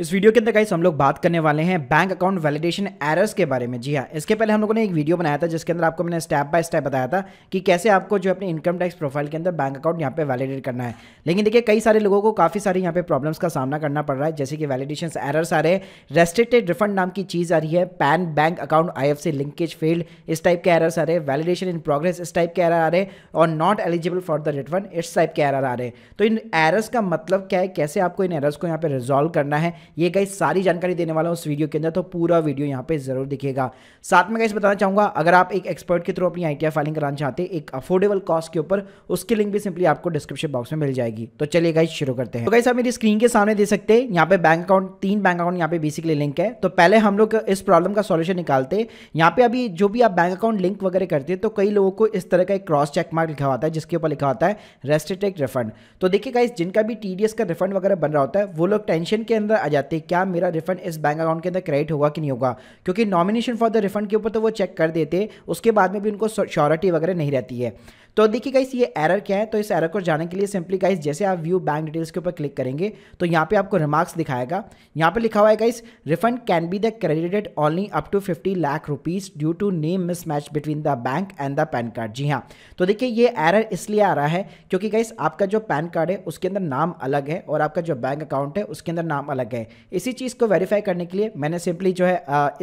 इस वीडियो के अंदर गाइस हम लोग बात करने वाले हैं बैंक अकाउंट वैलिडेशन एरर्स के बारे में जी हाँ इसके पहले हम लोगों ने एक वीडियो बनाया था जिसके अंदर आपको मैंने स्टेप बाय स्टेप बताया था कि कैसे आपको जो अपने इनकम टैक्स प्रोफाइल के अंदर बैंक अकाउंट यहाँ पे वैलिडेट करना है लेकिन देखिए कई सारे लोगों को काफ़ी सारे यहाँ पे प्रॉब्लम्स का सामना करना पड़ रहा है जैसे कि वैलिडेशन एरर्स आ रहे हैं रेस्ट्रिक्टेड रिफंड नाम की चीज़ आ रही है पैन बैंक अकाउंट आई लिंकेज फेल्ड इस टाइप के एरर्स आ रहे हैं वैलिडेशन इन प्रोग्रेस इस टाइप के एर आ रहे हैं और not eligible for the refund इस टाइप के एर आ रहे हैं तो इन एरर्स का मतलब क्या है कैसे आपको इन एरर्स को यहाँ पे रिजोल्व करना है ये गई सारी जानकारी देने वाला हूँ उस वीडियो के अंदर तो पूरा वीडियो यहाँ पे जरूर दिखेगा साथ में गाइस बताना चाहूंगा अगर आप एक एक्सपर्ट के थ्रू अपनी आई फाइलिंग कराना चाहते एक अफोर्डेबल कॉस्ट के ऊपर उसकी लिंक भी सिंपली आपको डिस्क्रिप्शन बॉक्स में मिल जाएगी तो चलिए गाइस शुरू करते हैं तो गाइस आप मेरी स्क्रीन के सामने दे सकते हैं यहाँ पे बैंक अकाउंट तीन बैंक अकाउंट यहाँ पे बेसिकली लिंक है तो पहले हम लोग इस प्रॉब्लम का सोल्यूशन निकालते यहाँ पे अभी जो भी आप बैंक अकाउंट लिंक वगैरह करते हैं तो कई लोगों को इस तरह का एक क्रॉस चेक मार्क लिखा होता है जिसके ऊपर लिखा होता है रेस्ट्रिक्टेड रिफंड तो देखिए गाइस जिनका भी टीडीएस का रिफंड वगैरह बन रहा होता है वो लोग टेंशन के अंदर जाती क्या मेरा रिफंड इस बैंक अकाउंट के अंदर क्रेडिट होगा कि नहीं होगा क्योंकि नॉमिनेशन फॉर द रिफंड के ऊपर तो वो चेक कर देते उसके बाद में भी उनको श्योरिटी वगैरह नहीं रहती है तो देखिए गाइस ये एरर क्या है तो इस एरर को जाने के लिए सिंपली गाइस जैसे आप व्यू बैंक डिटेल्स के ऊपर क्लिक करेंगे तो यहाँ पे आपको रिमार्क्स दिखाएगा यहाँ पे लिखा हुआ है guys refund can be the credited only up to fifty lakh rupees due to name mismatch between the bank and the PAN card जी हाँ तो देखिए ये एरर इसलिए आ रहा है क्योंकि गाइस आपका जो पैन कार्ड है उसके अंदर नाम अलग है और आपका जो बैंक अकाउंट है उसके अंदर नाम अलग है इसी चीज़ को वेरीफाई करने के लिए मैंने सिंपली जो है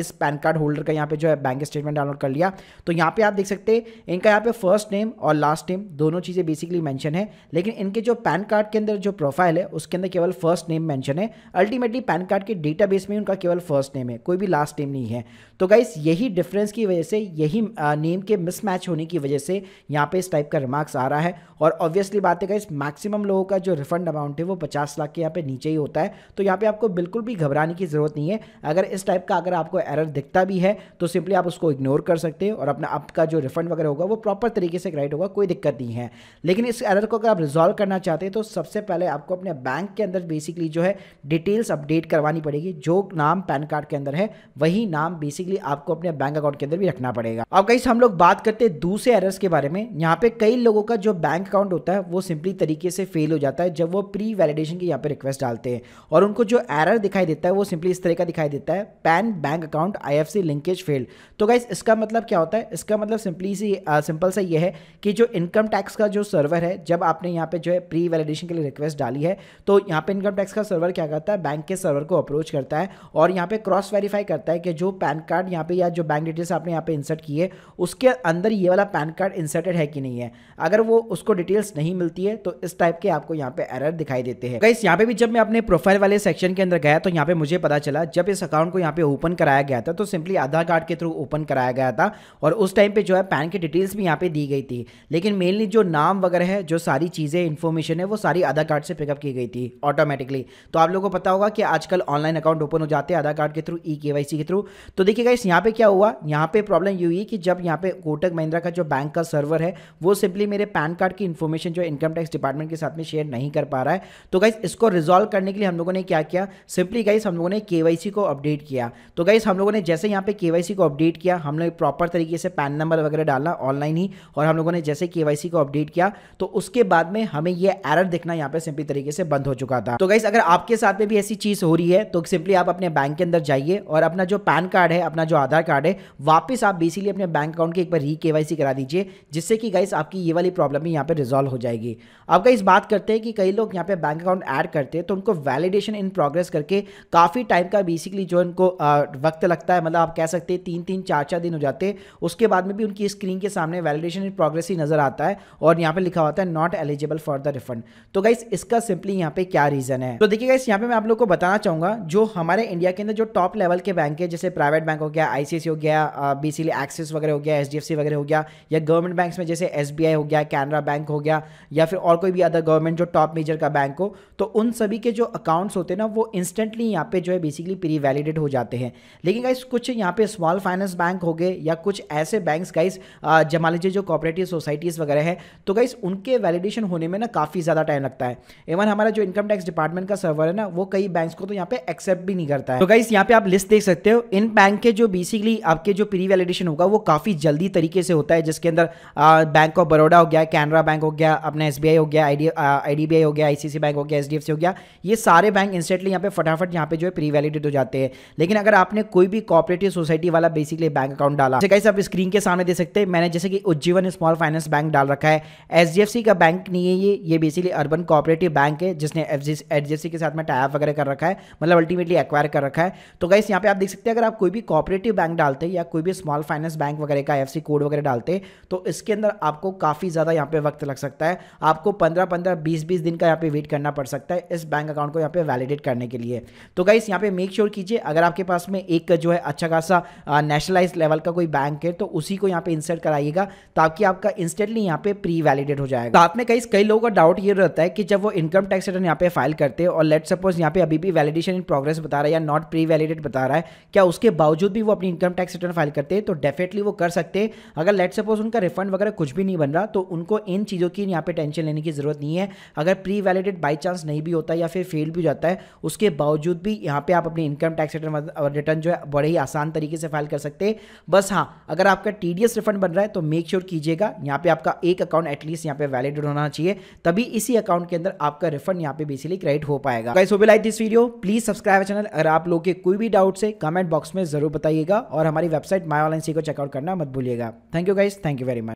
इस पैन कार्ड होल्डर का यहाँ पे जो है बैंक स्टेटमेंट डाउनलोड कर लिया तो यहाँ पे आप देख सकते हैं इनका यहाँ पे फर्स्ट नेम और लास्ट नेम दोनों चीज़ें बेसिकली मेंशन है लेकिन इनके जो पैन कार्ड के अंदर जो प्रोफाइल है उसके अंदर केवल फर्स्ट नेम मेंशन है अल्टीमेटली पैन कार्ड के डेटाबेस में उनका केवल फर्स्ट नेम है कोई भी लास्ट नेम नहीं है तो गाइस यही डिफरेंस की वजह से यही नेम के मिसमैच होने की वजह से यहाँ पे इस टाइप का रिमार्क्स आ रहा है और ऑब्वियसली बात है गाइस मैक्सिमम लोगों का जो रिफंड अमाउंट है वो पचास लाख के यहाँ पे नीचे ही होता है तो यहाँ पे आपको बिल्कुल भी घबराने की ज़रूरत नहीं है अगर इस टाइप का अगर आपको एरर दिखता भी है तो सिंपली आप उसको इग्नोर कर सकते हैं और अपना आपका जो रिफंड वगैरह होगा वो प्रॉपर तरीके से क्राइट होगा कोई दिक्कत नहीं है लेकिन इस एरर को अगर आप रिजॉल्व करना चाहते हैं तो सबसे पहले आपको अपने बैंक के अंदर बेसिकली जो है डिटेल्स अपडेट करवानी पड़ेगी जो नाम पैन कार्ड के अंदर है वही नाम बेसिकली आपको अपने बैंक अकाउंट के अंदर भी रखना पड़ेगा अब कहीं हम लोग बात करते हैं दूसरे एरर्स के बारे में यहाँ पे कई लोगों का जो बैंक अकाउंट होता है वो सिंपली तरीके से फेल हो जाता है जब वो प्री वैलिडेशन की यहाँ पे रिक्वेस्ट डालते हैं और उनको जो एरर दिखाई देता है वो सिंपली इस तरह का दिखाई देता है पैन बैंक अकाउंट आई लिंकेज फेल तो गाइस इसका मतलब क्या होता है इसका मतलब सिंपली सी सिंपल सा ये है कि जो इनकम टैक्स का जो सर्वर है जब आपने यहाँ पे जो है प्री वैलिडेशन के लिए रिक्वेस्ट डाली है तो यहाँ पे इनकम टैक्स का सर्वर क्या करता है बैंक के सर्वर को अप्रोच करता है और यहाँ पे क्रॉस वेरीफाई करता है कि जो पैन कार्ड यहाँ पे या जो बैंक डिटेल्स आपने यहाँ पे इंसर्ट किए उसके अंदर ये वाला पैन कार्ड इंसर्टेड है कि नहीं है अगर वो उसको डिटेल्स नहीं मिलती है तो इस टाइप के आपको यहाँ पे एरर दिखाई देते हैं गाइस यहाँ पे भी जब मैं अपने प्रोफाइल वाले सेक्शन के अंदर गया तो यहाँ पे मुझे पता चला जब इस अकाउंट को यहाँ पे ओपन कराया गया था तो सिंपली आधार कार्ड के थ्रू ओपन कराया गया था और उस टाइम पे जो है पैन की डिटेल्स भी यहाँ पे दी गई थी लेकिन मेनली जो नाम वगैरह है जो सारी चीज़ें इन्फॉर्मेशन है वो सारी आधार कार्ड से पिकअप की गई थी ऑटोमेटिकली तो आप लोगों को पता होगा कि आजकल ऑनलाइन अकाउंट ओपन हो जाते हैं आधार कार्ड के थ्रू ई के के थ्रू तो देखिएगा इस यहाँ पे क्या हुआ यहाँ पे प्रॉब्लम ये हुई कि जब यहाँ पे कोटक महिंद्रा का जो बैंक का सर्वर है वो सिंपली मेरे पैन कार्ड की इन्फॉर्मेशन जो इनकम टैक्स डिपार्टमेंट के साथ में शेयर नहीं कर पा रहा है तो गाइस इसको रिजॉल्व करने के लिए हम लोगों ने क्या किया सिंपली गाइस हम लोगों ने के को अपडेट किया तो गाइस हम लोगों ने जैसे यहाँ पे के को अपडेट किया हम लोग प्रॉपर तरीके से पैन नंबर वगैरह डाला ऑनलाइन ही और हम लोगों ने जैसे जैसे केवाईसी को अपडेट किया तो उसके बाद में हमें यह एरर दिखना यहाँ पे सिंपली तरीके से बंद हो चुका था तो गाइस अगर आपके साथ में भी ऐसी चीज हो रही है तो सिंपली आप अपने बैंक के अंदर जाइए और अपना जो पैन कार्ड है अपना जो आधार कार्ड है वापस आप बेसिकली अपने बैंक अकाउंट के एक बार री केवाईसी करा दीजिए जिससे कि गाइस आपकी ये वाली प्रॉब्लम भी यहाँ पे रिजोल्व हो जाएगी अब गाइस बात करते हैं कि कई लोग यहाँ पे बैंक अकाउंट ऐड करते हैं तो उनको वैलिडेशन इन प्रोग्रेस करके काफ़ी टाइम का बेसिकली जो उनको वक्त लगता है मतलब आप कह सकते हैं तीन तीन चार चार दिन हो जाते हैं उसके बाद में भी उनकी स्क्रीन के सामने वैलिडेशन इन प्रोग्रेस ही नज़र आता है और यहाँ पे लिखा होता है not eligible for the refund तो गाइस इसका सिंपली यहाँ पे क्या रीज़न है तो देखिए गाइस यहाँ पे मैं आप लोग को बताना चाहूंगा जो हमारे इंडिया के अंदर जो टॉप लेवल के बैंक है जैसे प्राइवेट बैंक हो गया आईसीसी हो गया बीसी एक्सिस वगैरह हो गया एच वगैरह हो गया या गवर्नमेंट बैंक में जैसे एस हो गया कैनरा बैंक हो गया या फिर और कोई भी अदर गवर्नमेंट जो टॉप मेजर का बैंक हो तो उन सभी के जो अकाउंट्स होते हैं ना वो इंस्टेंटली यहाँ पे जो है बेसिकली प्री वैलिडेट हो जाते हैं लेकिन गाइस कुछ यहाँ पे स्मॉल फाइनेंस बैंक हो गए या कुछ ऐसे बैंक्स गाइस जमा लीजिए जो कॉपरेटिव सोसाइटी आईटीएस वगैरह है तो गाइस उनके वैलिडेशन होने में ना काफ़ी ज़्यादा टाइम लगता है इवन हमारा जो इनकम टैक्स डिपार्टमेंट का सर्वर है ना वो कई बैंक को तो यहाँ पे एक्सेप्ट भी नहीं करता है तो गाइस यहाँ पे आप लिस्ट देख सकते हो इन बैंक के जो बेसिकली आपके जो प्री वैलिडेशन होगा वो काफ़ी जल्दी तरीके से होता है जिसके अंदर बैंक ऑफ बड़ोडा हो गया कैनरा बैंक हो गया अपने एस हो गया आई हो गया आईसीसी बैंक हो गया एच हो गया ये सारे बैंक इंस्टेंटली यहाँ पे फटाफट यहाँ पे जो है प्री वैलिडेट हो जाते हैं लेकिन अगर आपने कोई भी कॉपरेटिव सोसाइटी वाला बेसिकली बैंक अकाउंट डाला जैसे आप स्क्रीन के सामने दे सकते हैं मैंने जैसे कि Ujjivan small finance finance bank डाल रखा है एच का बैंक नहीं है ये ये बेसिकली अर्बन कोऑपरेटिव बैंक है जिसने एच के साथ में टाइप वगैरह कर रखा है मतलब अल्टीमेटली एक्वायर कर रखा है तो गाइस यहाँ पे आप देख सकते हैं अगर आप कोई भी कॉपरेटिव बैंक डालते या कोई भी स्मॉल फाइनेंस बैंक वगैरह का एफ कोड वगैरह डालते तो इसके अंदर आपको काफ़ी ज़्यादा यहाँ पे वक्त लग सकता है आपको पंद्रह पंद्रह बीस बीस दिन का यहाँ पे वेट करना पड़ सकता है इस बैंक अकाउंट को यहाँ पे वैलिडेट करने के लिए तो गाइस यहाँ पे मेक श्योर कीजिए अगर आपके पास में एक जो है अच्छा खासा नेशनलाइज लेवल का कोई बैंक है तो उसी को यहाँ पे इंसर्ट कराइएगा ताकि आपका इंस्टेंटली यहाँ पे प्री वैलिडेट हो जाएगा साथ में कई कई लोगों का डाउट ये रहता है कि जब वो इनकम टैक्स रिटर्न यहाँ पे फाइल करते हैं और लेट सपोज यहाँ पे अभी भी वैलिडेशन इन प्रोग्रेस बता रहा है या नॉट प्री वैलिडेट बता रहा है क्या उसके बावजूद भी वो अपनी इनकम टैक्स रिटर्न फाइल करते हैं तो डेफिनेटली वो कर सकते हैं अगर लेट सपोज उनका रिफंड वगैरह कुछ भी नहीं बन रहा तो उनको इन चीज़ों की यहाँ पे टेंशन लेने की जरूरत नहीं है अगर प्री वैलिडेट बाई चांस नहीं भी होता या फिर फेल भी जाता है उसके बावजूद भी यहाँ पे आप अपनी इनकम टैक्स रिटर्न रिटर्न जो है बड़े ही आसान तरीके से फाइल कर सकते हैं बस हाँ अगर आपका टी रिफंड बन रहा है तो मेक श्योर कीजिएगा यहाँ यहाँ पे आपका एक अकाउंट एटलीस्ट यहाँ पे वैलिड होना चाहिए तभी इसी अकाउंट के अंदर आपका रिफंड यहाँ पे बेसिकली क्रेडिट हो पाएगा guys hope like this video please subscribe channel अगर आप लोग के कोई भी डाउट है कमेंट बॉक्स में जरूर बताइएगा और हमारी वेबसाइट माई ऑनलाइन सी को चेकआउट करना मत भूलिएगा thank you guys thank you very much